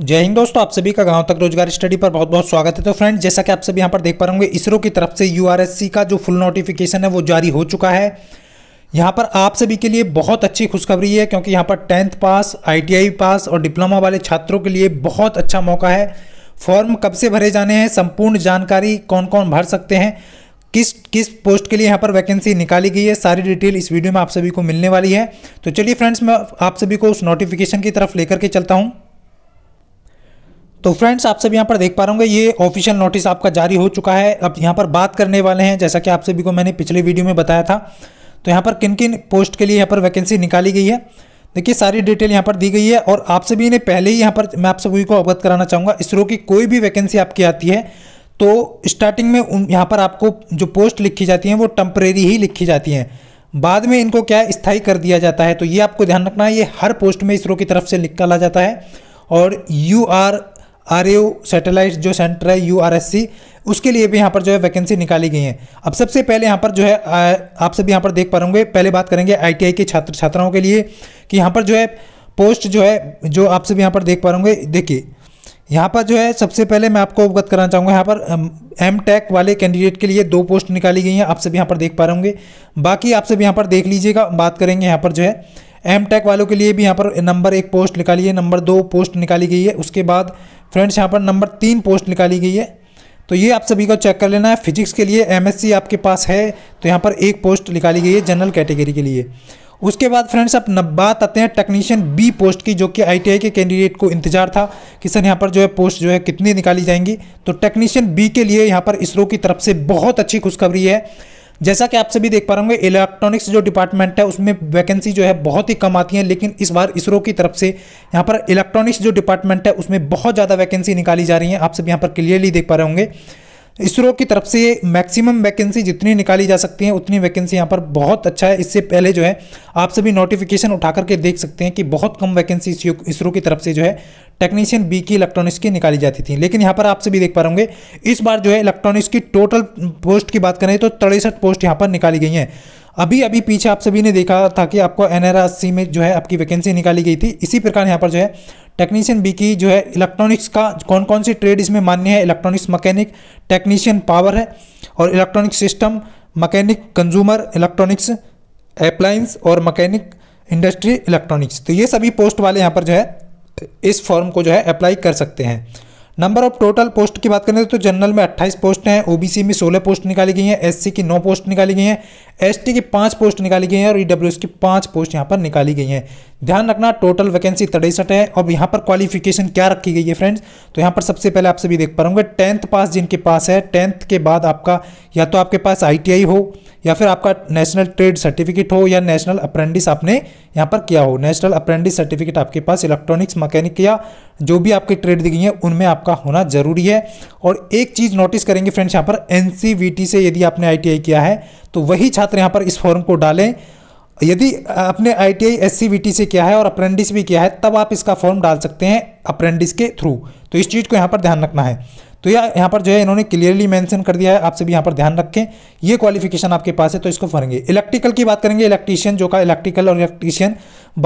जय हिंद दोस्तों आप सभी का गांव तक रोजगार स्टडी पर बहुत बहुत स्वागत है तो फ्रेंड्स जैसा कि आप सभी यहां पर देख पा रहे होंगे इसरो की तरफ से यूआरएससी का जो फुल नोटिफिकेशन है वो जारी हो चुका है यहां पर आप सभी के लिए बहुत अच्छी खुशखबरी है क्योंकि यहां पर टेंथ पास आईटीआई पास और डिप्लोमा वाले छात्रों के लिए बहुत अच्छा मौका है फॉर्म कब से भरे जाने हैं संपूर्ण जानकारी कौन कौन भर सकते हैं किस किस पोस्ट के लिए यहाँ पर वैकेंसी निकाली गई है सारी डिटेल इस वीडियो में आप सभी को मिलने वाली है तो चलिए फ्रेंड्स मैं आप सभी को उस नोटिफिकेशन की तरफ लेकर के चलता हूँ तो फ्रेंड्स आप सभी यहाँ पर देख पा रहे ये ऑफिशियल नोटिस आपका जारी हो चुका है अब यहाँ पर बात करने वाले हैं जैसा कि आप सभी को मैंने पिछले वीडियो में बताया था तो यहाँ पर किन किन पोस्ट के लिए यहाँ पर वैकेंसी निकाली गई है देखिए सारी डिटेल यहाँ पर दी गई है और आप सभी ने पहले ही यहाँ पर मैं आप सभी को अवगत कराना चाहूँगा इसरो की कोई भी वैकेंसी आपकी आती है तो स्टार्टिंग में उन यहाँ पर आपको जो पोस्ट लिखी जाती हैं वो टम्परेरी ही लिखी जाती हैं बाद में इनको क्या स्थायी कर दिया जाता है तो ये आपको ध्यान रखना है ये हर पोस्ट में इसरो की तरफ से निकाला जाता है और U R R U satellite जो सेंटर है यू आर एस सी उसके लिए भी यहाँ पर जो है वैकेंसी निकाली गई है अब सबसे पहले यहाँ पर जो है आप सभी यहाँ पर देख पा रहे पहले बात करेंगे आई टी आई के छात्र छात्राओं के लिए कि यहाँ पर जो है पोस्ट जो है जो आप सभी यहाँ पर देख पा रहे देखिए यहाँ पर जो है सबसे पहले मैं आपको अवगत कराना चाहूँगा यहाँ पर एम टेक वाले कैंडिडेट के लिए दो पोस्ट निकाली गई हैं आप सभी यहाँ पर देख पा रहे बाकी आप सभी यहाँ पर देख लीजिएगा बात करेंगे यहाँ पर जो है एम टेक e वालों के लिए भी यहाँ पर नंबर एक पोस्ट निकाली है नंबर दो पोस्ट निकाली गई है उसके बाद फ्रेंड्स यहाँ पर नंबर तीन पोस्ट निकाली गई है तो ये आप सभी को चेक कर लेना है फिजिक्स के लिए एमएससी आपके पास है तो यहाँ पर एक पोस्ट निकाली गई है जनरल कैटेगरी के लिए उसके बाद फ्रेंड्स अब बात आते हैं टेक्नीशियन बी पोस्ट की जो कि आईटीआई के कैंडिडेट को इंतजार था कि सर यहाँ पर जो है पोस्ट जो है कितनी निकाली जाएंगी तो टेक्नीशियन बी के लिए यहाँ पर इसरो की तरफ से बहुत अच्छी खुशखबरी है जैसा कि आप सभी देख पा रहे होंगे इलेक्ट्रॉनिक्स जो डिपार्टमेंट है उसमें वैकेंसी जो है बहुत ही कम आती है लेकिन इस बार इसरो की तरफ से यहाँ पर इलेक्ट्रॉनिक्स जो डिपार्टमेंट है उसमें बहुत ज़्यादा वैकेंसी निकाली जा रही है आप सब यहाँ पर क्लियरली देख पा रहे होंगे इसरो की तरफ से मैक्सिमम वैकेंसी जितनी निकाली जा सकती है उतनी वैकेंसी यहाँ पर बहुत अच्छा है इससे पहले जो है आप सभी नोटिफिकेशन उठा करके देख सकते हैं कि बहुत कम वैकेंसी इसरो की तरफ से जो है टेक्नीशियन बी की इलेक्ट्रॉनिक्स की निकाली जाती थी लेकिन यहाँ पर आप सभी देख पा रहे इस बार जो है इलेक्ट्रॉनिक्स की टोटल पोस्ट की बात करें तो तिरसठ पोस्ट यहाँ पर निकाली गई हैं अभी अभी पीछे आप सभी ने देखा था कि आपको एन में जो है आपकी वैकेंसी निकाली गई थी इसी प्रकार यहाँ पर जो है टेक्नीशियन बी की जो है इलेक्ट्रॉनिक्स का कौन कौन सी ट्रेड इसमें मान्य है इलेक्ट्रॉनिक्स मकैनिक टेक्नीशियन पावर है और electronic system mechanic consumer electronics appliances और मकैनिक इंडस्ट्री इलेक्ट्रॉनिक्स तो ये सभी पोस्ट वाले यहाँ पर जो है इस फॉर्म को जो है अप्लाई कर सकते हैं नंबर ऑफ टोटल पोस्ट की बात करें तो जनरल में 28 पोस्ट हैं ओबीसी में 16 पोस्ट निकाली गई हैं एससी की 9 पोस्ट निकाली गई हैं एसटी की 5 पोस्ट निकाली गई हैं और ईडब्ल्यूएस e की 5 पोस्ट यहां पर निकाली गई हैं ध्यान रखना टोटल वैकेंसी तड़ेसठ है और यहाँ पर क्वालिफिकेशन क्या रखी गई है फ्रेंड्स तो यहाँ पर सबसे पहले आप सभी देख पा रहे टेंथ पास जिनके पास है टेंथ के बाद आपका या तो आपके पास आई हो या फिर आपका नेशनल ट्रेड सर्टिफिकेट हो या नेशनल अप्रेंडिस आपने यहाँ पर किया हो नेशनल अप्रेंडिस सर्टिफिकेट आपके पास इलेक्ट्रॉनिक्स मैकेनिक या जो भी आपके ट्रेड दी गई है उनमें आपका होना जरूरी है और एक चीज़ नोटिस करेंगे फ्रेंड्स यहाँ पर एन से यदि आपने आई किया है तो वही छात्र यहाँ पर इस फॉर्म को डालें यदि आपने आई टी आई एस से किया है और अप्रेंडिस भी किया है तब आप इसका फॉर्म डाल सकते हैं अप्रेंडिस के थ्रू तो इस चीज़ को यहाँ पर ध्यान रखना है तो यह यहाँ पर जो है इन्होंने क्लियरली मैंशन कर दिया है आप सभी यहाँ पर ध्यान रखें ये क्वालिफिकेशन आपके पास है तो इसको फरेंगे इलेक्ट्रिकल की बात करेंगे इलेक्ट्रीशियन जो का इलेक्ट्रिकल और इलेक्ट्रीशियन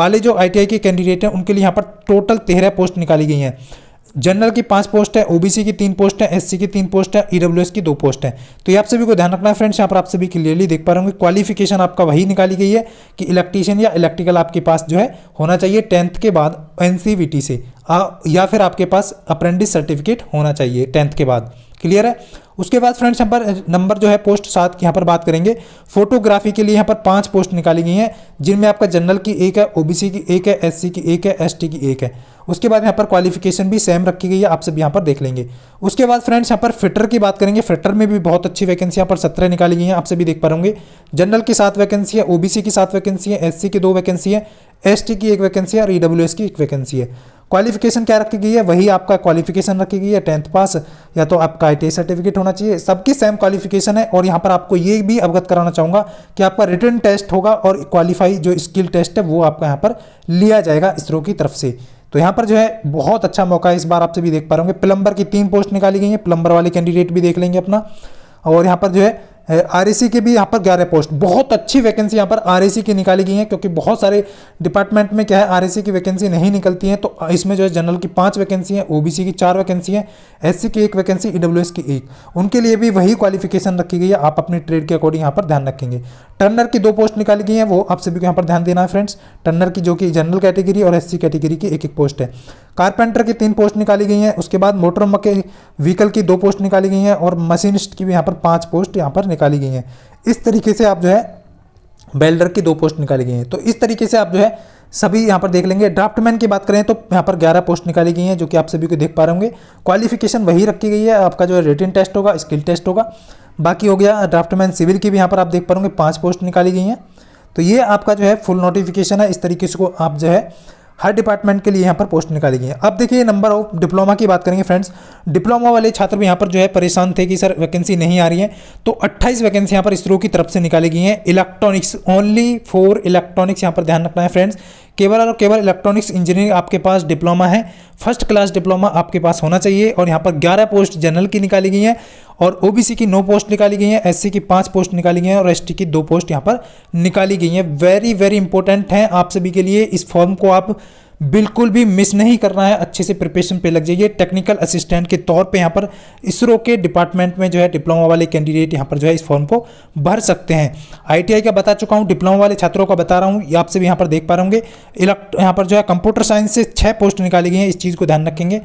वाले जो आई के कैंडिडेट हैं उनके लिए यहाँ पर टोटल तेरह पोस्ट निकाली गई हैं जनरल की पांच पोस्ट है ओबीसी की तीन पोस्ट है एससी की तीन पोस्ट है ईडब्ल्यू e की दो पोस्ट है तो ये आप सभी को ध्यान रखना है फ्रेंड्स यहाँ पर आप सभी क्लियरली देख पा रहे होंगे क्वालिफिकेशन आपका वही निकाली गई है कि इलेक्ट्रीशियन या इलेक्ट्रिकल आपके पास जो है होना चाहिए टेंथ के बाद एन e से आ, या फिर आपके पास अप्रेंटिस सर्टिफिकेट होना चाहिए टेंथ के बाद क्लियर है उसके बाद फ्रेंड्स यहाँ पर नंबर जो है पोस्ट सात की यहाँ पर बात करेंगे फोटोग्राफी के लिए यहाँ पर पांच पोस्ट निकाली गई हैं जिनमें आपका जनरल की एक है ओबीसी की एक है एससी की एक है एसटी की एक है उसके बाद यहाँ पर क्वालिफिकेशन भी सेम रखी गई है आप सब यहाँ पर देख लेंगे उसके बाद फ्रेंड्स यहाँ पर फिटर की बात करेंगे फिटर में भी बहुत अच्छी वैकेंसी यहाँ पर सत्रह निकाली गई है आप सभी देख पा रहे जनरल की सात वैकेंसी है ओ की सात वैकेंसी है एस की दो वैकेंसी है एस की एक वैकेंसी है और ईडब्ल्यू e की एक वैकेंसी है क्वालिफिकेशन क्या रखी गई है वही आपका क्वालिफिकेशन रखी गई है टेंथ पास या तो आपका आई सर्टिफिकेट होना चाहिए सबकी सेम क्वालिफिकेशन है और यहाँ पर आपको ये भी अवगत कराना चाहूँगा कि आपका रिटर्न टेस्ट होगा और क्वालिफाई जो स्किल टेस्ट है वो आपका यहाँ पर लिया जाएगा इसरो की तरफ से तो यहाँ पर जो है बहुत अच्छा मौका है इस बार आप सभी देख पा रहे होंगे प्लम्बर की तीन पोस्ट निकाली गई है प्लम्बर वाले कैंडिडेट भी देख लेंगे अपना और यहाँ पर जो है आरएसी e की भी यहाँ पर ग्यारह पोस्ट बहुत अच्छी वैकेंसी यहाँ पर आरएसी e की निकाली गई है क्योंकि बहुत सारे डिपार्टमेंट में क्या है आरएसी e की वैकेंसी नहीं निकलती है तो इसमें जो है जनरल की पांच वैकेंसी है ओबीसी की चार वैकेंसी है एससी की एक वैकेंसी ईडब्ल्यूएस की एक उनके लिए भी वही क्वालिफिकेशन रखी गई है आप अपनी ट्रेड के अकॉर्डिंग यहाँ पर ध्यान रखेंगे टर्नर की दो पोस्ट निकाली गई है वो आप सभी को यहाँ पर ध्यान देना है फ्रेंड्स टर्नर की जो कि जनरल कैटेगरी और एस कैटेगरी की एक एक पोस्ट है कारपेंटर की तीन पोस्ट निकाली गई हैं उसके बाद मोटर मके व्हीकल की दो पोस्ट निकाली गई हैं और मशीनिस्ट की भी यहाँ पर पाँच पोस्ट यहाँ पर निकाली गई हैं इस तरीके से आप जो है बेल्डर की दो पोस्ट निकाली गई हैं तो इस तरीके से आप जो है सभी यहाँ पर देख लेंगे ड्राफ्टमैन की बात करें तो यहाँ पर 11 पोस्ट निकाली गई हैं जो कि आप सभी को देख पा रहे होंगे क्वालिफिकेशन वही रखी गई है आपका जो है रिटर्न टेस्ट होगा स्किल टेस्ट होगा बाकी हो गया ड्राफ्टमैन सिविल की भी यहाँ पर आप देख पाओगे पाँच पोस्ट निकाली गई हैं तो ये आपका जो है फुल नोटिफिकेशन है इस तरीके से आप जो है हर डिपार्टमेंट के लिए यहाँ पर पोस्ट निकाली गई है अब देखिए नंबर ऑफ डिप्लोमा की बात करेंगे फ्रेंड्स डिप्लोमा वाले छात्र भी यहाँ पर जो है परेशान थे कि सर वैकेंसी नहीं आ रही है तो 28 वैकेंसी यहाँ पर इसरो की तरफ से निकाली गई हैं इलेक्ट्रॉनिक्स ओनली फोर इलेक्ट्रॉनिक्स यहाँ पर ध्यान रखना है फ्रेंड्स केवल और केवल इलेक्ट्रॉनिक्स इंजीनियरिंग आपके पास डिप्लोमा है फर्स्ट क्लास डिप्लोमा आपके पास होना चाहिए और यहाँ पर 11 पोस्ट जनरल की निकाली गई हैं और ओबीसी की नौ पोस्ट निकाली गई हैं एससी की पाँच पोस्ट निकाली गई हैं और एसटी की दो पोस्ट यहाँ पर निकाली गई हैं वेरी वेरी इंपॉर्टेंट हैं आप सभी के लिए इस फॉर्म को आप बिल्कुल भी मिस नहीं करना है अच्छे से प्रिपरेशन पे लग जाइए टेक्निकल असिस्टेंट के तौर पे यहाँ पर इसरो के डिपार्टमेंट में जो है डिप्लोमा वाले कैंडिडेट यहाँ पर जो है इस फॉर्म को भर सकते हैं आईटीआई का बता चुका हूँ डिप्लोमा वाले छात्रों का बता रहा हूँ आपसे भी यहाँ पर देख पा रहे इलेक्ट यहाँ पर जो है कंप्यूटर साइंस से छः पोस्ट निकाली गई हैं इस चीज़ को ध्यान रखेंगे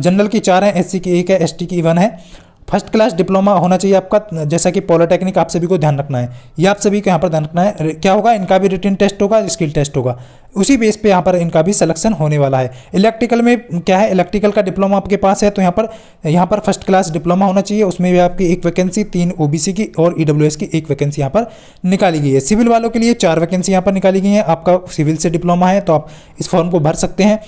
जनरल की चार हैं एस की एक है एस की वन है फर्स्ट क्लास डिप्लोमा होना चाहिए आपका जैसा कि पॉलिटेक्निक आप सभी को ध्यान रखना है ये आप सभी को यहाँ पर ध्यान रखना है क्या होगा इनका भी रिटर्न टेस्ट होगा स्किल टेस्ट होगा उसी बेस पे यहाँ पर इनका भी सिलेक्शन होने वाला है इलेक्ट्रिकल में क्या है इलेक्ट्रिकल का डिप्लोमा आपके पास है तो यहाँ पर यहाँ पर फर्स्ट क्लास डिप्लोमा होना चाहिए उसमें भी आपकी एक वैकेंसी तीन ओ की और ई की एक वैकेंसी यहाँ पर निकाली गई है सिविल वालों के लिए चार वैकेंसी यहाँ पर निकाली गई है आपका सिविल से डिप्लोमा है तो आप इस फॉर्म को भर सकते हैं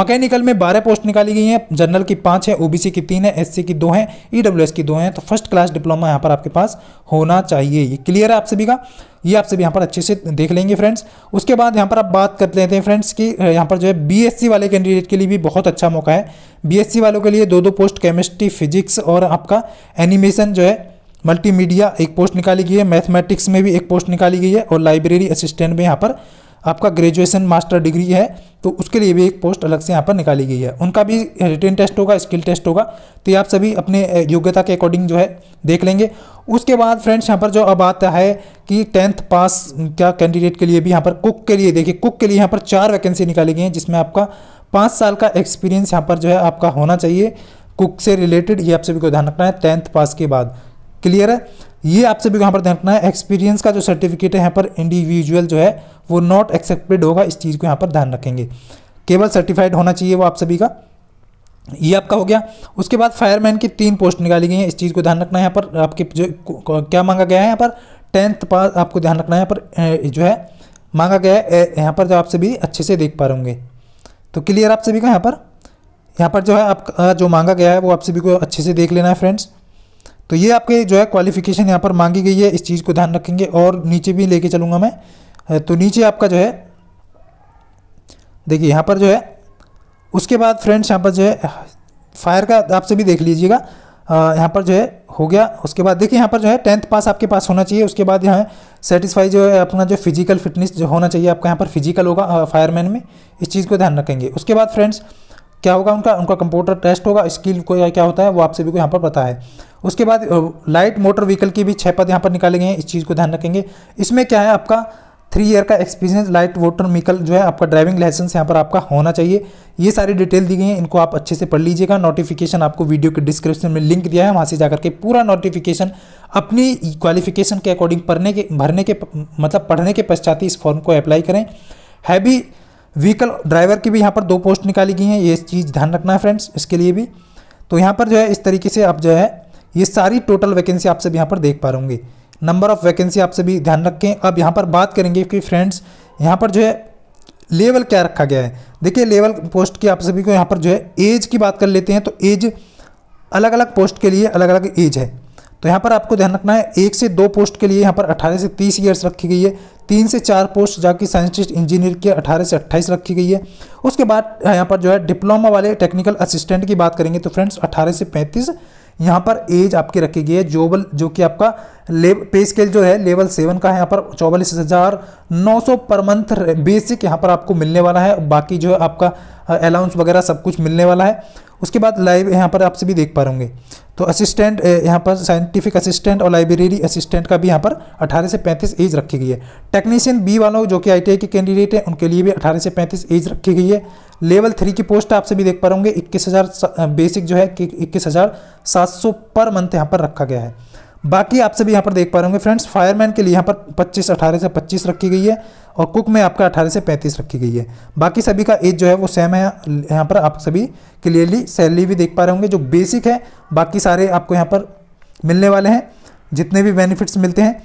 मकैनिकल में बारह पोस्ट निकाली गई हैं जनरल की पाँच है ओ की तीन है एस की दो है ई चॉइस की दो हैं तो फर्स्ट क्लास डिप्लोमा यहाँ पर आपके पास होना चाहिए ये क्लियर है आप सभी का ये आप सभी यहाँ पर अच्छे से देख लेंगे फ्रेंड्स उसके बाद यहाँ पर आप बात कर लेते हैं फ्रेंड्स कि यहाँ पर जो है बी वाले कैंडिडेट के लिए भी बहुत अच्छा मौका है बी वालों के लिए दो दो पोस्ट केमिस्ट्री फिजिक्स और आपका एनिमेशन जो है मल्टीमीडिया एक पोस्ट निकाली गई है मैथमेटिक्स में भी एक पोस्ट निकाली गई है और लाइब्रेरी असिस्टेंट में यहाँ पर आपका ग्रेजुएशन मास्टर डिग्री है तो उसके लिए भी एक पोस्ट अलग से यहाँ पर निकाली गई है उनका भी रिटर्न टेस्ट होगा स्किल टेस्ट होगा तो ये आप सभी अपने योग्यता के अकॉर्डिंग जो है देख लेंगे उसके बाद फ्रेंड्स यहाँ पर जो अब आता है कि टेंथ पास क्या कैंडिडेट के लिए भी यहाँ पर कुक के लिए देखिए कुक के लिए यहाँ पर चार वैकेंसी निकाली गई हैं जिसमें आपका पाँच साल का एक्सपीरियंस यहाँ पर जो है आपका होना चाहिए कुक से रिलेटेड ये आप सभी को ध्यान रखना है टेंथ पास के बाद क्लियर है ये आप सभी को यहाँ पर ध्यान रखना है एक्सपीरियंस का जो सर्टिफिकेट है यहाँ पर इंडिविजुअल जो है वो नॉट एक्सेप्टेड होगा इस चीज़ को यहाँ पर ध्यान रखेंगे केवल सर्टिफाइड होना चाहिए वो आप सभी का ये आपका हो गया उसके बाद फायरमैन की तीन पोस्ट निकाली गई हैं इस चीज़ को ध्यान रखना है यहाँ पर आपके जो क्या मांगा गया है यहाँ पर टेंथ पास आपको ध्यान रखना है यहाँ पर जो है मांगा गया है यहाँ पर जो आप सभी अच्छे से देख पा रहे तो क्लियर आप सभी का यहाँ पर यहाँ पर जो है आपका जो मांगा गया है वो आप सभी को अच्छे से देख लेना है फ्रेंड्स तो ये आपके जो है क्वालिफिकेशन यहाँ पर मांगी गई है इस चीज़ को ध्यान रखेंगे और नीचे भी लेके चलूँगा मैं तो नीचे आपका जो है देखिए यहाँ पर जो है उसके बाद फ्रेंड्स यहाँ पर जो है फायर का आपसे भी देख लीजिएगा यहाँ पर जो है हो गया उसके बाद देखिए यहाँ पर जो है टेंथ पास आपके पास होना चाहिए उसके बाद यहाँ सेटिस्फाई जो है अपना जो फिजिकल फिटनेस जो होना चाहिए आपका यहाँ पर फिजिकल होगा फायरमैन में इस चीज़ को ध्यान रखेंगे उसके बाद फ्रेंड्स क्या होगा उनका उनका कंप्यूटर टेस्ट होगा स्किल को या क्या होता है वो आप सभी को यहाँ पर पता है उसके बाद लाइट मोटर व्हीकल की भी छः पद यहाँ पर निकाले गए हैं इस चीज़ को ध्यान रखेंगे इसमें क्या है आपका थ्री ईयर का एक्सपीरियंस लाइट वोटर व्हीकल जो है आपका ड्राइविंग लाइसेंस यहाँ पर आपका होना चाहिए ये सारी डिटेल दी गई है इनको आप अच्छे से पढ़ लीजिएगा नोटिफिकेशन आपको वीडियो के डिस्क्रिप्शन में लिंक दिया है वहाँ से जाकर के पूरा नोटिफिकेशन अपनी क्वालिफिकेशन के अकॉर्डिंग पढ़ने के भरने के मतलब पढ़ने के पश्चात ही इस फॉर्म को अप्लाई करें हैवी व्हीकल ड्राइवर की भी यहाँ पर दो पोस्ट निकाली गई हैं ये चीज़ ध्यान रखना है फ्रेंड्स इसके लिए भी तो यहाँ पर जो है इस तरीके से आप जो है ये सारी टोटल वैकेंसी आप सब यहाँ पर देख पा रहे नंबर ऑफ़ वैकेंसी आप सभी ध्यान रखें अब यहाँ पर बात करेंगे कि फ्रेंड्स यहाँ पर जो है लेवल क्या रखा गया है देखिए लेवल पोस्ट की आप सभी को यहाँ पर जो है एज की बात कर लेते हैं तो एज अलग अलग पोस्ट के लिए अलग अलग एज है तो यहाँ पर आपको ध्यान रखना है एक से दो पोस्ट के लिए यहाँ पर 18 से 30 ईयर्स रखी गई है तीन से चार पोस्ट जाकि साइंटिस्ट इंजीनियर की 18 से 28 रखी गई है उसके बाद यहाँ पर जो है डिप्लोमा वाले टेक्निकल असिस्टेंट की बात करेंगे तो फ्रेंड्स 18 से 35 यहाँ पर एज आपकी रखी गई है जोबल जो कि आपका लेव पे स्केल जो है लेवल सेवन का है यहाँ पर चौवालीस हज़ार नौ सौ पर मंथ बेसिक यहाँ पर आपको मिलने वाला है बाकी जो है आपका अलाउंस वगैरह सब कुछ मिलने वाला है उसके बाद लाइव यहाँ पर आपसे भी देख पा रहे होंगे तो असिस्टेंट यहाँ पर साइंटिफिक असिस्टेंट और लाइब्रेरी असिस्टेंट का भी यहाँ पर 18 से 35 एज रखी गई है टेक्नीशियन बी वालों जो कि आईटीआई के कैंडिडेट हैं उनके लिए भी 18 से 35 एज रखी गई है लेवल थ्री की पोस्ट आप सभी देख पा रहे होंगे इक्कीस बेसिक जो है इक्कीस पर मंथ यहाँ पर रखा गया है बाकी आप सभी यहाँ पर देख पा रहे होंगे फ्रेंड्स फायरमैन के लिए यहाँ पर 25 18 से 25 रखी गई है और कुक में आपका 18 से 35 रखी गई है बाकी सभी का एज जो है वो सेम है यहाँ पर आप सभी क्लियरली सैलरी भी देख पा रहे होंगे जो बेसिक है बाकी सारे आपको यहाँ पर मिलने वाले हैं जितने भी बेनिफिट्स मिलते हैं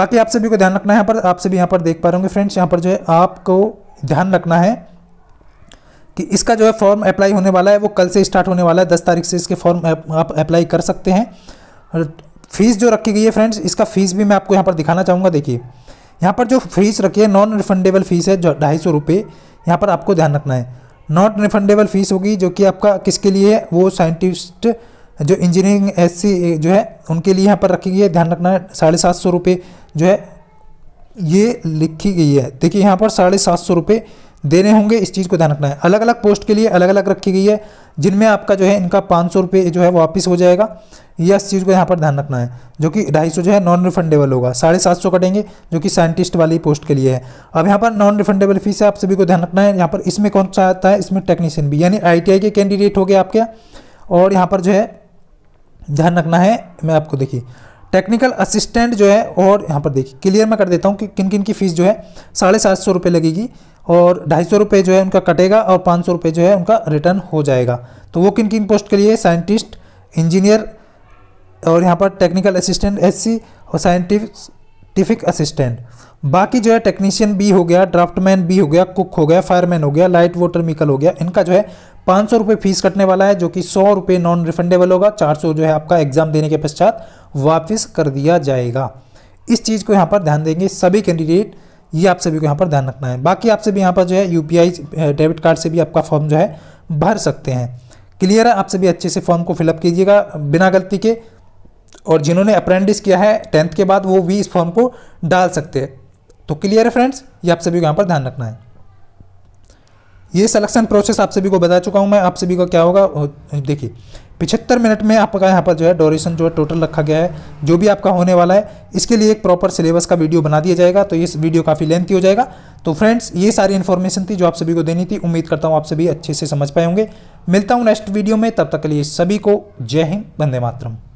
बाकी आप सभी को ध्यान रखना है यहाँ पर आप सभी यहाँ पर देख पा रहे होंगे फ्रेंड्स यहाँ पर जो है आपको ध्यान रखना है कि इसका जो है फॉर्म अप्लाई होने वाला है वो कल से स्टार्ट होने वाला है दस तारीख से इसके फॉर्म आप अप्लाई कर सकते हैं फीस जो रखी गई है फ्रेंड्स इसका फीस भी मैं आपको यहाँ पर दिखाना चाहूँगा देखिए यहाँ पर जो फीस रखी है नॉन रिफंडेबल फीस है जो ढाई सौ रुपये यहाँ पर आपको ध्यान रखना है नॉट रिफंडेबल फीस होगी जो कि आपका किसके लिए है वो साइंटिस्ट जो इंजीनियरिंग एस जो है उनके लिए यहाँ पर रखी गई है ध्यान रखना है साढ़े सात सौ रुपये जो है ये लिखी गई है देखिए यहाँ पर साढ़े सात सौ रुपये देने होंगे इस चीज़ को ध्यान रखना है अलग अलग पोस्ट के लिए अलग अलग रखी गई है जिनमें आपका जो है इनका पाँच सौ रुपये जो है वापस हो जाएगा यह इस चीज़ को यहाँ पर ध्यान रखना है जो कि ढाई सौ जो है नॉन रिफंडेबल होगा साढ़े सात सौ कटेंगे जो कि साइंटिस्ट वाली पोस्ट के लिए है अब यहाँ पर नॉन रिफंडेबल फीस है आप सभी को ध्यान रखना है यहाँ पर इसमें कौन सा आता है इसमें टेक्नीशियन भी यानी आई के कैंडिडेट हो गए आपके और यहाँ पर जो है ध्यान रखना है मैं आपको देखिए टेक्निकल असिस्टेंट जो है और यहाँ पर देखिए क्लियर मैं कर देता हूँ कि किन किन की फ़ीस जो है साढ़े सात सौ रुपये लगेगी और ढाई सौ रुपये जो है उनका कटेगा और पाँच सौ रुपये जो है उनका रिटर्न हो जाएगा तो वो किन किन पोस्ट के लिए साइंटिस्ट इंजीनियर और यहाँ पर टेक्निकल असिस्टेंट एस और साइंटिफिक असिस्टेंट बाकी जो है टेक्नीशियन बी हो गया ड्राफ्टमैन बी हो गया कुक हो गया फायरमैन हो गया लाइट वाटर मिकल हो गया इनका जो है पाँच सौ रुपये फीस कटने वाला है जो कि सौ रुपये नॉन रिफंडेबल होगा चार सौ जो है आपका एग्जाम देने के पश्चात वापस कर दिया जाएगा इस चीज़ को यहाँ पर ध्यान देंगे सभी कैंडिडेट ये आप सभी को यहाँ पर ध्यान रखना है बाकी आप सभी यहाँ पर जो है यू डेबिट कार्ड से भी आपका फॉर्म जो है भर सकते हैं क्लियर है आप सभी अच्छे से फॉर्म को फिलअप कीजिएगा बिना गलती के और जिन्होंने अप्रेंटिस किया है टेंथ के बाद वो भी इस फॉर्म को डाल सकते हैं तो क्लियर है फ्रेंड्स ये आप सभी को यहाँ पर ध्यान रखना है ये सिलेक्शन प्रोसेस आप सभी को बता चुका हूँ मैं आप सभी को क्या होगा देखिए पिछहत्तर मिनट में आपका यहाँ पर जो है ड्यूरेशन जो है टोटल रखा गया है जो भी आपका होने वाला है इसके लिए एक प्रॉपर सिलेबस का वीडियो बना दिया जाएगा तो ये वीडियो काफ़ी लेंथी हो जाएगा तो फ्रेंड्स ये सारी इन्फॉर्मेशन थी जो आप सभी को देनी थी उम्मीद करता हूँ आप सभी अच्छे से समझ पाए होंगे मिलता हूँ नेक्स्ट वीडियो में तब तक के लिए सभी को जय हिंद वंदे मातरम